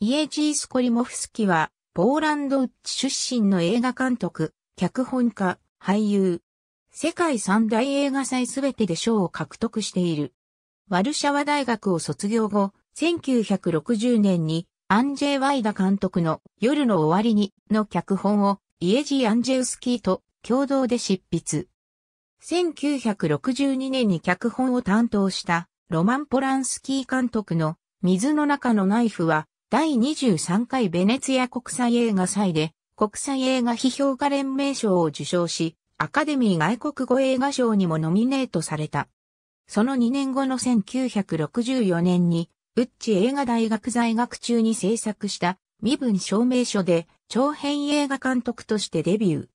イエジース・コリモフスキは、ポーランド出身の映画監督、脚本家、俳優。世界三大映画祭すべてで賞を獲得している。ワルシャワ大学を卒業後、1960年にアンジェイ・ワイダ監督の夜の終わりにの脚本をイエジー・アンジェウスキーと共同で執筆。1962年に脚本を担当したロマン・ポランスキー監督の水の中のナイフは第23回ベネツィア国際映画祭で国際映画批評家連盟賞を受賞し、アカデミー外国語映画賞にもノミネートされた。その2年後の1964年に、ウッチ映画大学在学中に制作した身分証明書で長編映画監督としてデビュー。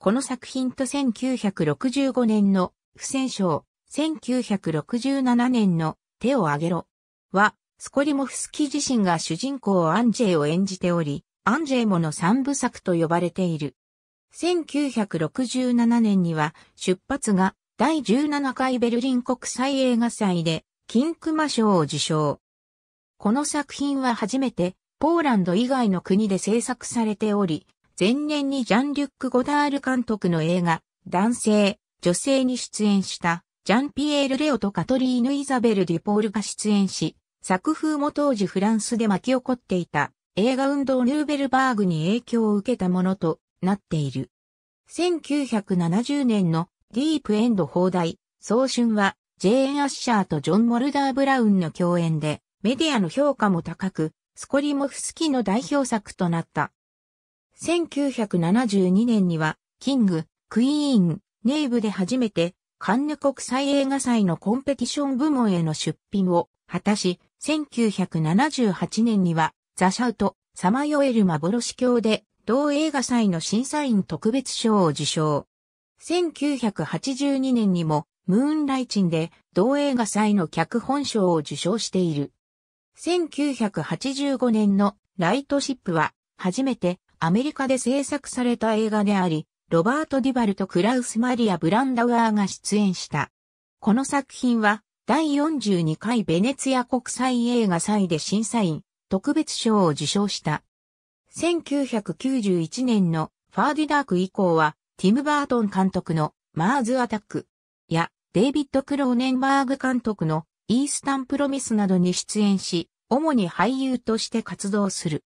この作品と1965年の不戦勝、1967年の手を挙げろはスコリモフスキ自身が主人公アンジェイを演じており、アンジェイもの三部作と呼ばれている。1967年には出発が第17回ベルリン国際映画祭で金熊賞を受賞。この作品は初めてポーランド以外の国で制作されており、前年にジャンリュック・ゴダール監督の映画、男性、女性に出演した、ジャンピエール・レオとカトリーヌ・イザベル・デュポールが出演し、作風も当時フランスで巻き起こっていた映画運動ニューベルバーグに影響を受けたものとなっている。1970年のディープエンド放題、早春はジェーン・アッシャーとジョン・モルダー・ブラウンの共演でメディアの評価も高く、スコリモフスキの代表作となった。1972年にはキング、クイーン、ネイブで初めてカンヌ国際映画祭のコンペティション部門への出品を果たし、1978年には、ザ・シャウト、さまよえる幻教で、同映画祭の審査員特別賞を受賞。1982年にも、ムーンライチンで、同映画祭の脚本賞を受賞している。1985年のライトシップは、初めてアメリカで制作された映画であり、ロバート・ディバルとクラウス・マリア・ブランダワーが出演した。この作品は第42回ベネツィア国際映画祭で審査員、特別賞を受賞した。1991年のファーディダーク以降は、ティム・バートン監督のマーズ・アタックやデイビッド・クローネンバーグ監督のイースタン・プロミスなどに出演し、主に俳優として活動する。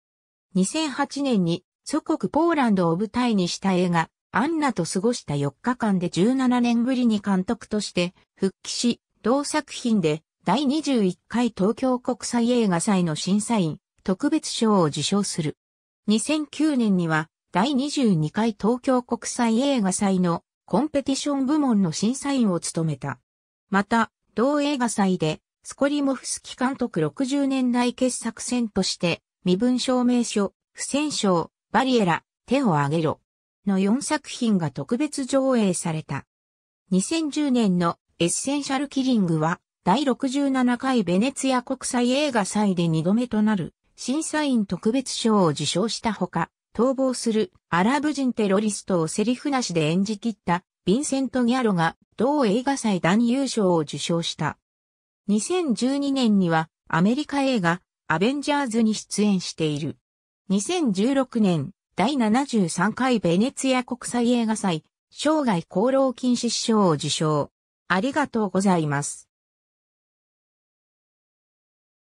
2008年に祖国ポーランドを舞台にした映画、アンナと過ごした4日間で17年ぶりに監督として復帰し、同作品で第21回東京国際映画祭の審査員特別賞を受賞する。2009年には第22回東京国際映画祭のコンペティション部門の審査員を務めた。また、同映画祭でスコリモフスキ監督60年代傑作選として身分証明書、不戦勝、バリエラ、手を挙げろの4作品が特別上映された。2010年のエッセンシャルキリングは、第67回ベネツィア国際映画祭で2度目となる、審査員特別賞を受賞したほか、逃亡するアラブ人テロリストをセリフなしで演じ切った、ヴィンセント・ギャロが、同映画祭男優賞を受賞した。2012年には、アメリカ映画、アベンジャーズに出演している。2016年、第73回ベネツィア国際映画祭、生涯功労禁止賞を受賞。ありがとうございます。